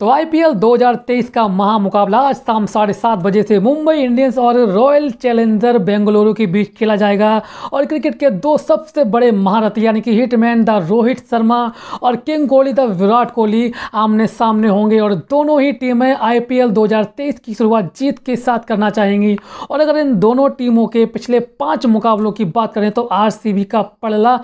तो आईपीएल 2023 का महामुकाबला आज शाम साढ़े सात बजे से मुंबई इंडियंस और रॉयल चैलेंजर बेंगलुरु के बीच खेला जाएगा और क्रिकेट के दो सबसे बड़े महारथी यानी कि हिटमैन द रोहित शर्मा और किंग कोहली द विराट कोहली आमने सामने होंगे और दोनों ही टीमें आईपीएल 2023 की शुरुआत जीत के साथ करना चाहेंगी और अगर इन दोनों टीमों के पिछले पाँच मुकाबलों की बात करें तो आर का पड़ला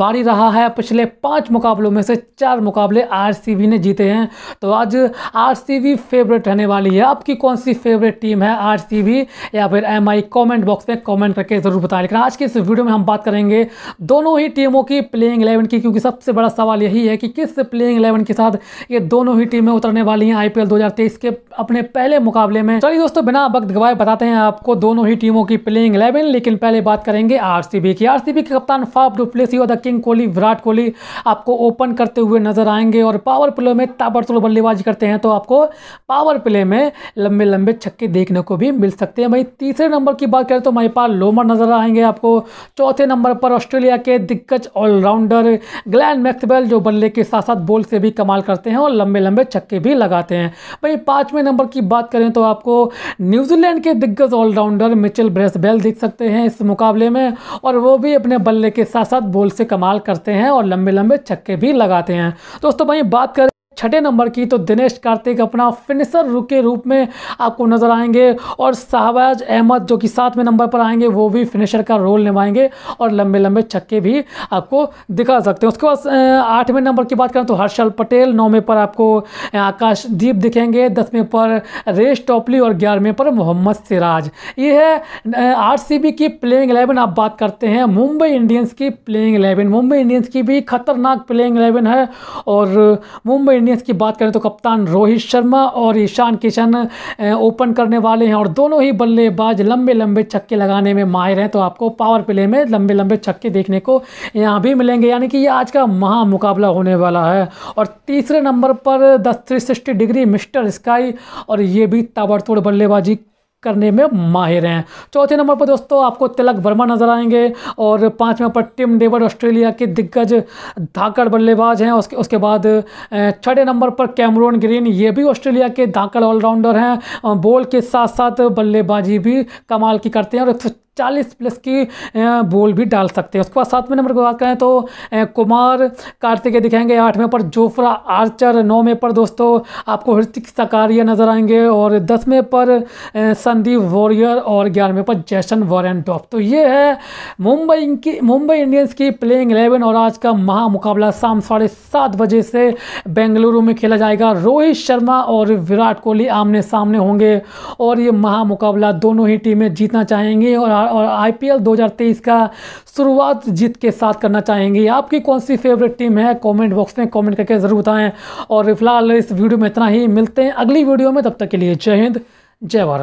भारी रहा है पिछले पाँच मुकाबलों में से चार मुकाबले आर ने जीते हैं तो आज आज आरसीबी फेवरेट रहने वाली है आपकी कौन सी फेवरेट टीम है आरसीबी या फिर एमआई कमेंट बॉक्स में कमेंट करके ज़रूर बताएं लेकिन आज के इस वीडियो में हम बात करेंगे दोनों ही टीमों की प्लेइंग इलेवन की क्योंकि सबसे बड़ा सवाल यही है कि किस प्लेइंग इलेवन के साथ ये दोनों ही टीमें उतरने वाली हैं आईपीएल 2023 के अपने पहले मुकाबले में चलिए दोस्तों बिना वक्त गवाए बताते हैं आपको दोनों ही टीमों की प्लेइंग इलेवन लेकिन पहले बात करेंगे आर की आर के कप्तान फाफ डुप्लेसी और द किंग कोहली विराट कोहली आपको ओपन करते हुए नजर आएंगे और पावर प्ले में ताबड़तोड़ बल्लेबाजी करते हैं तो आपको पावर प्ले में लंबे लंबे छक्के देखने को भी मिल सकते हैं भाई तीसरे नंबर की बात करें तो पास लोमर नज़र आएंगे आपको चौथे नंबर पर ऑस्ट्रेलिया के दिग्गज ऑलराउंडर ग्लैन मैक्सवेल जो बल्ले के साथ साथ बॉल से भी कमाल करते हैं और लंबे लंबे छक्के भी लगाते हैं भाई पाँचवें नंबर की बात करें तो आपको न्यूजीलैंड के दिग्गज ऑलराउंडर मिचिल ब्रेसबेल दिख सकते हैं इस मुकाबले में और वो भी अपने बल्ले के साथ साथ बॉल से कमाल करते हैं और लंबे लंबे छक्के भी लगाते हैं दोस्तों भाई बात करें छठे नंबर की तो दिनेश कार्तिक अपना फिनिशर रुक के रूप में आपको नज़र आएंगे और शाहबाज अहमद जो कि सातवें नंबर पर आएंगे वो भी फिनिशर का रोल निभाएंगे और लंबे लंबे छक्के भी आपको दिखा सकते हैं उसके बाद आठवें नंबर की बात करें तो हर्षल पटेल नौवें पर आपको आकाशदीप दिखेंगे दसवें पर रेश टॉपली और ग्यारहवें पर मोहम्मद सिराज ये है आर की प्लेइंग एलेवन आप बात करते हैं मुंबई इंडियंस की प्लेइंग एलेवन मुंबई इंडियंस की भी खतरनाक प्लेइंग एलेवन है और मुंबई बैटिंग की बात करें तो कप्तान रोहित शर्मा और ईशान किशन ओपन करने वाले हैं और दोनों ही बल्लेबाज लंबे लंबे छक्के लगाने में माहिर हैं तो आपको पावर प्ले में लंबे लंबे छक्के देखने को यहाँ भी मिलेंगे यानी कि ये आज का महा मुकाबला होने वाला है और तीसरे नंबर पर the three degree mister Sky और ये भी ताबड़तोड़ बल्लेबाजी करने में माहिर हैं चौथे नंबर पर दोस्तों आपको तिलक वर्मा नजर आएंगे और पाँचवें पर टिम डेवर ऑस्ट्रेलिया के दिग्गज धाकड़ बल्लेबाज हैं उसके उसके बाद छठे नंबर पर कैमरोन ग्रीन ये भी ऑस्ट्रेलिया के धाकड़ ऑलराउंडर हैं बॉल के साथ साथ बल्लेबाजी भी कमाल की करते हैं और चालीस प्लस की बोल भी डाल सकते हैं उसके बाद सातवें नंबर की बात करें तो कुमार कार्तिकेय दिखाएंगे आठवें पर जोफ्रा आर्चर नौवें पर दोस्तों आपको हृतिक सकारिया नज़र आएंगे और दसवें पर संदीप वॉरियर और ग्यारहवें पर जैसन वॉरन टॉप तो ये है मुंबई की मुंबई इंडियंस की प्लेइंग एलेवन और आज का महामुकाबला शाम साढ़े सात बजे से बेंगलुरु में खेला जाएगा रोहित शर्मा और विराट कोहली आमने सामने होंगे और ये महामुकाबला दोनों ही टीमें जीतना चाहेंगी और और आईपीएल 2023 का शुरुआत जीत के साथ करना चाहेंगे आपकी कौन सी फेवरेट टीम है कमेंट बॉक्स में कमेंट करके ज़रूर बताएं और फिलहाल इस वीडियो में इतना ही मिलते हैं अगली वीडियो में तब तक के लिए जय हिंद जय भारत